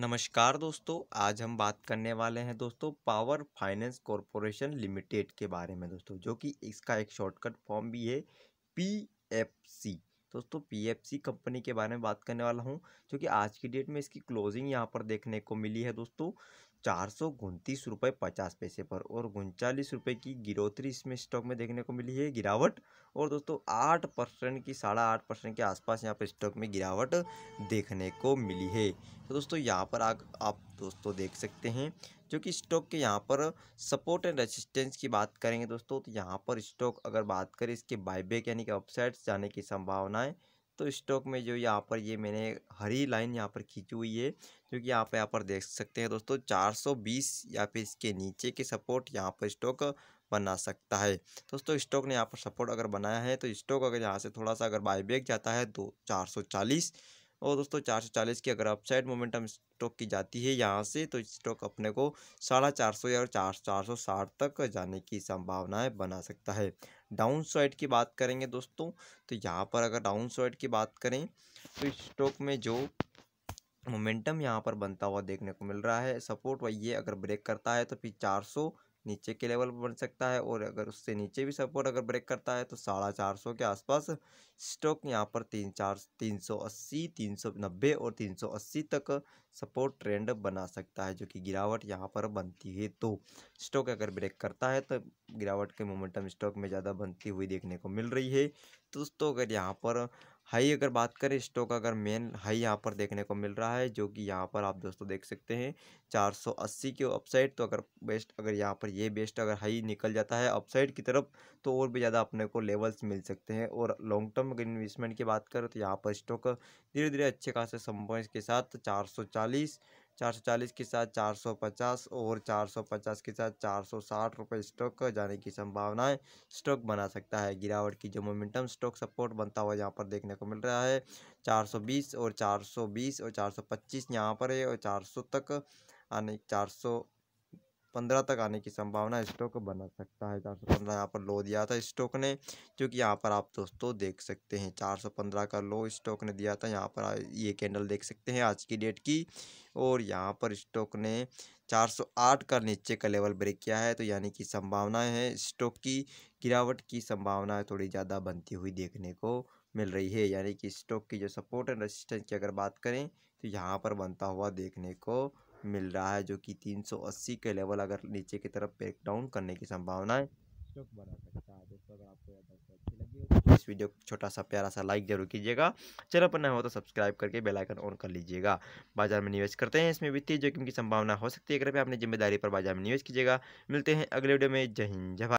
नमस्कार दोस्तों आज हम बात करने वाले हैं दोस्तों पावर फाइनेंस कॉरपोरेशन लिमिटेड के बारे में दोस्तों जो कि इसका एक शॉर्टकट फॉर्म भी है पी एफ सी दोस्तों पीएफसी कंपनी के बारे में बात करने वाला हूँ जो कि आज की डेट में इसकी क्लोजिंग यहाँ पर देखने को मिली है दोस्तों चार सौ उनतीस रुपये पचास पैसे पर और उनचालीस रुपये की गिरोतरी इसमें स्टॉक में देखने को मिली है गिरावट और दोस्तों आठ परसेंट की साढ़ा आठ परसेंट के आसपास यहाँ पर स्टॉक में गिरावट देखने को मिली है तो दोस्तों यहाँ पर आग आप दोस्तों देख सकते हैं जो कि स्टॉक के यहाँ पर सपोर्ट एंड रेजिस्टेंस की बात करेंगे दोस्तों तो यहाँ पर स्टॉक अगर बात करें इसके बाईबैक यानी कि अपसाइड्स जाने की संभावनाएँ तो स्टॉक में जो यहाँ पर ये मैंने हरी लाइन यहाँ पर खींची हुई है जो कि आप यहाँ पर देख सकते हैं दोस्तों 420 या फिर इसके नीचे के सपोर्ट यहाँ पर स्टॉक बना सकता है दोस्तों स्टॉक ने यहाँ पर सपोर्ट अगर बनाया है तो स्टॉक अगर यहाँ से थोड़ा सा अगर बाईबैक जाता है तो 440 और दोस्तों चार सौ चालीस की अगर अपसाइड मोमेंटम स्टॉक की जाती है यहाँ से तो स्टॉक अपने को साढ़े चार सौ या चार चार सौ साठ तक जाने की संभावनाएं बना सकता है डाउन साइड की बात करेंगे दोस्तों तो यहाँ पर अगर डाउन साइड की बात करें तो स्टॉक में जो मोमेंटम यहाँ पर बनता हुआ देखने को मिल रहा है सपोर्ट वही है अगर ब्रेक करता है तो फिर चार सौ नीचे के लेवल बन सकता है और अगर उससे नीचे भी सपोर्ट अगर ब्रेक करता है तो साढ़ा चार सौ के आसपास स्टॉक यहाँ पर तीन चार तीन सौ अस्सी तीन सौ नब्बे और तीन सौ अस्सी तक सपोर्ट ट्रेंड बना सकता है जो कि गिरावट यहाँ पर बनती है तो स्टॉक अगर ब्रेक करता है तो गिरावट के मोमेंटम स्टॉक में ज़्यादा बनती हुई देखने को मिल रही है दोस्तों अगर यहाँ पर हाई अगर बात करें स्टॉक अगर मेन हाई यहाँ पर देखने को मिल रहा है जो कि यहाँ पर आप दोस्तों देख सकते हैं 480 के अपसाइड तो अगर बेस्ट अगर यहाँ पर ये बेस्ट अगर हाई निकल जाता है अपसाइड की तरफ तो और भी ज़्यादा अपने को लेवल्स मिल सकते हैं और लॉन्ग टर्म अगर इन्वेस्टमेंट की बात करें तो यहाँ पर स्टॉक धीरे धीरे अच्छे खासे संभव के साथ चार चार सौ चालीस के साथ चार सौ पचास और चार सौ पचास के साथ चार सौ साठ रुपये स्टॉक जाने की संभावनाएं स्टॉक बना सकता है गिरावट की जो मोमेंटम स्टॉक सपोर्ट बनता हुआ यहाँ पर देखने को मिल रहा है चार सौ बीस और चार सौ बीस और चार सौ पच्चीस यहाँ पर है और चार सौ तक आने चार सौ पंद्रह तक आने की संभावना स्टॉक बना सकता है चार सौ पंद्रह यहाँ पर लो दिया था स्टॉक ने जो कि यहाँ पर आप दोस्तों देख सकते हैं चार सौ पंद्रह का लो स्टॉक ने दिया था यहाँ पर ये कैंडल देख सकते हैं आज की डेट की और यहाँ पर स्टॉक ने 408 का नीचे का लेवल ब्रेक किया है तो यानी कि संभावना है स्टॉक की गिरावट की संभावना थोड़ी ज़्यादा बनती हुई देखने को मिल रही है यानी कि स्टॉक की जो सपोर्ट एंड रेसिस्टेंस की अगर बात करें तो यहाँ पर बनता हुआ देखने को मिल रहा है जो कि 380 के लेवल अगर नीचे की तरफ ब्रेक डाउन करने की संभावना है सकता है दोस्तों अगर आपको तो अच्छी लगी इस वीडियो को छोटा सा प्यारा सा लाइक जरूर कीजिएगा चैनल पर नया हो तो सब्सक्राइब करके बेल आइकन ऑन कर लीजिएगा बाजार में निवेश करते हैं इसमें वित्तीय जोखिम की संभावना हो सकती है कृपया अपनी जिम्मेदारी पर बाजार में निवेश कीजिएगा मिलते हैं अगले वीडियो में जय हिंद जय